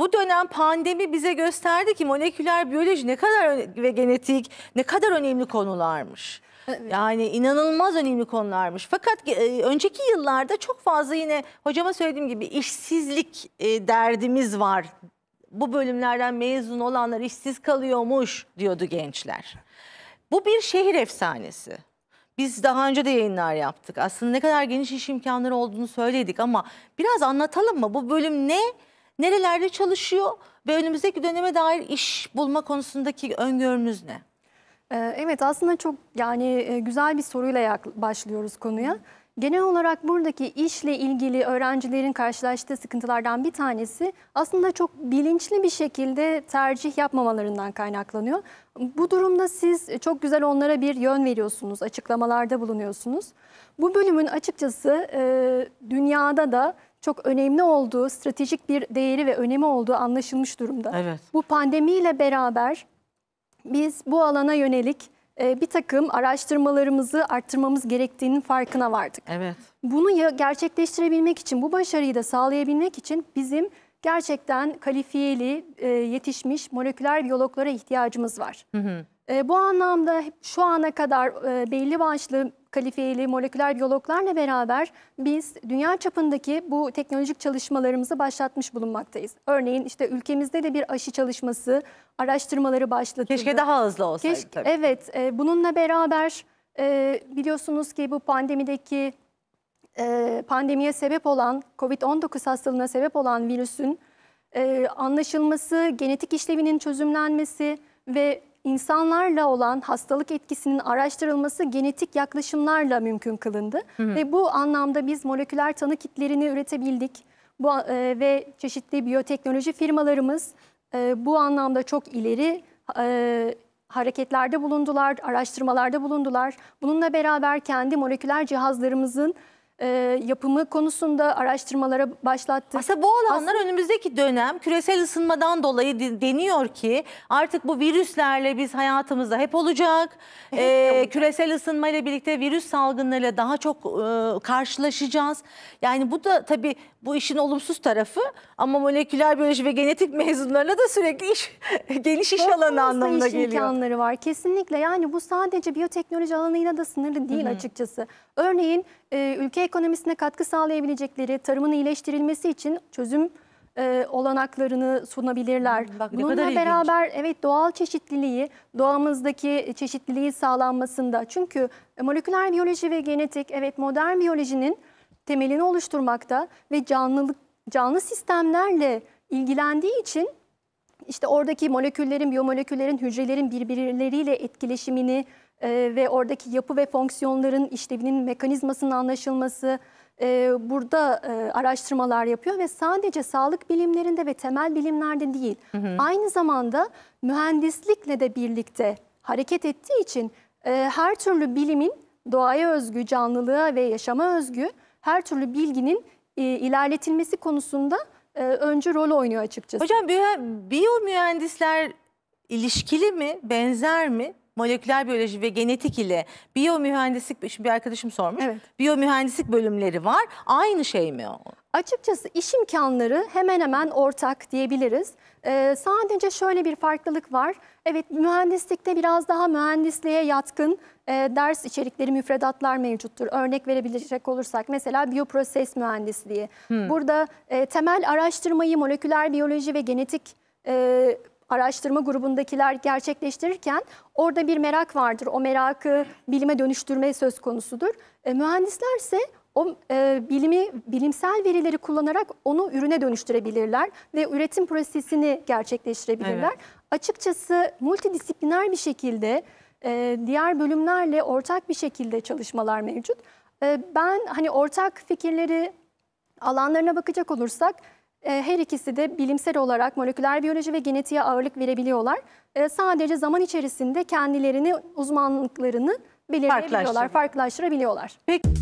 Bu dönem pandemi bize gösterdi ki moleküler biyoloji ne kadar ve genetik ne kadar önemli konularmış. Yani inanılmaz önemli konularmış. Fakat e, önceki yıllarda çok fazla yine hocama söylediğim gibi işsizlik e, derdimiz var. Bu bölümlerden mezun olanlar işsiz kalıyormuş diyordu gençler. Bu bir şehir efsanesi. Biz daha önce de yayınlar yaptık. Aslında ne kadar geniş iş imkanları olduğunu söyledik ama biraz anlatalım mı? Bu bölüm ne? Nerelerde çalışıyor ve önümüzdeki döneme dair iş bulma konusundaki öngörünüz ne? Ee, evet aslında çok yani e, güzel bir soruyla başlıyoruz konuya. Genel olarak buradaki işle ilgili öğrencilerin karşılaştığı sıkıntılardan bir tanesi aslında çok bilinçli bir şekilde tercih yapmamalarından kaynaklanıyor. Bu durumda siz çok güzel onlara bir yön veriyorsunuz, açıklamalarda bulunuyorsunuz. Bu bölümün açıkçası e, dünyada da çok önemli olduğu, stratejik bir değeri ve önemi olduğu anlaşılmış durumda. Evet. Bu pandemiyle beraber biz bu alana yönelik e, bir takım araştırmalarımızı arttırmamız gerektiğinin farkına vardık. Evet. Bunu gerçekleştirebilmek için, bu başarıyı da sağlayabilmek için bizim gerçekten kalifiyeli, e, yetişmiş moleküler biyologlara ihtiyacımız var. Hı hı. E, bu anlamda şu ana kadar belli başlı kalifiyeli moleküler biyologlarla beraber biz dünya çapındaki bu teknolojik çalışmalarımızı başlatmış bulunmaktayız. Örneğin işte ülkemizde de bir aşı çalışması, araştırmaları başlatıldı. Keşke daha hızlı olsaydı Keşke, tabii. Evet, e, bununla beraber e, biliyorsunuz ki bu pandemideki e, pandemiye sebep olan, COVID-19 hastalığına sebep olan virüsün e, anlaşılması, genetik işlevinin çözümlenmesi ve insanlarla olan hastalık etkisinin araştırılması genetik yaklaşımlarla mümkün kılındı. Hı hı. Ve bu anlamda biz moleküler tanı kitlerini üretebildik. Bu, e, ve çeşitli biyoteknoloji firmalarımız e, bu anlamda çok ileri e, hareketlerde bulundular, araştırmalarda bulundular. Bununla beraber kendi moleküler cihazlarımızın e, yapımı konusunda araştırmalara başlattı. Aslında bu olanlar Aslında... önümüzdeki dönem küresel ısınmadan dolayı deniyor ki artık bu virüslerle biz hayatımızda hep olacak. Hep ee, olacak. Küresel ısınmayla birlikte virüs salgınlarıyla daha çok e, karşılaşacağız. Yani bu da tabii bu işin olumsuz tarafı ama moleküler biyoloji ve genetik mezunlarına da sürekli iş, geniş iş alanı anlamına iş geliyor. imkanları var kesinlikle. Yani bu sadece biyoteknoloji alanıyla da sınırlı değil Hı -hı. açıkçası. Örneğin e, ülke ekonomisine katkı sağlayabilecekleri, tarımın iyileştirilmesi için çözüm e, olanaklarını sunabilirler. Bak, Bununla beraber ilginç. evet doğal çeşitliliği, doğamızdaki çeşitliliği sağlanmasında. Çünkü moleküler biyoloji ve genetik evet modern biyolojinin temelini oluşturmakta ve canlılık canlı sistemlerle ilgilendiği için işte oradaki moleküllerin, biyomoleküllerin, hücrelerin birbirleriyle etkileşimini e, ve oradaki yapı ve fonksiyonların işlevinin mekanizmasının anlaşılması e, burada e, araştırmalar yapıyor ve sadece sağlık bilimlerinde ve temel bilimlerde değil hı hı. aynı zamanda mühendislikle de birlikte hareket ettiği için e, her türlü bilimin doğaya özgü, canlılığa ve yaşama özgü her türlü bilginin e, ilerletilmesi konusunda e, öncü rol oynuyor açıkçası. Hocam biyo mühendisler ilişkili mi, benzer mi? moleküler biyoloji ve genetik ile biyomühendislik şimdi bir arkadaşım sormuş. Evet. Biyomühendislik bölümleri var. Aynı şey mi o? Açıkçası iş imkanları hemen hemen ortak diyebiliriz. Ee, sadece şöyle bir farklılık var. Evet mühendislikte biraz daha mühendisliğe yatkın e, ders içerikleri, müfredatlar mevcuttur. Örnek verebilecek olursak mesela biyoproses mühendisliği. Hmm. Burada e, temel araştırmayı moleküler biyoloji ve genetik e, araştırma grubundakiler gerçekleştirirken orada bir merak vardır. O merakı bilime dönüştürme söz konusudur. E, mühendisler ise o e, bilimi bilimsel verileri kullanarak onu ürüne dönüştürebilirler ve üretim prosesini gerçekleştirebilirler. Evet. Açıkçası multidisipliner bir şekilde e, diğer bölümlerle ortak bir şekilde çalışmalar mevcut. E, ben hani ortak fikirleri alanlarına bakacak olursak e, her ikisi de bilimsel olarak moleküler biyoloji ve genetiğe ağırlık verebiliyorlar. E, sadece zaman içerisinde kendilerini, uzmanlıklarını belirleyebiliyorlar, farklılaştırabiliyorlar. Peki.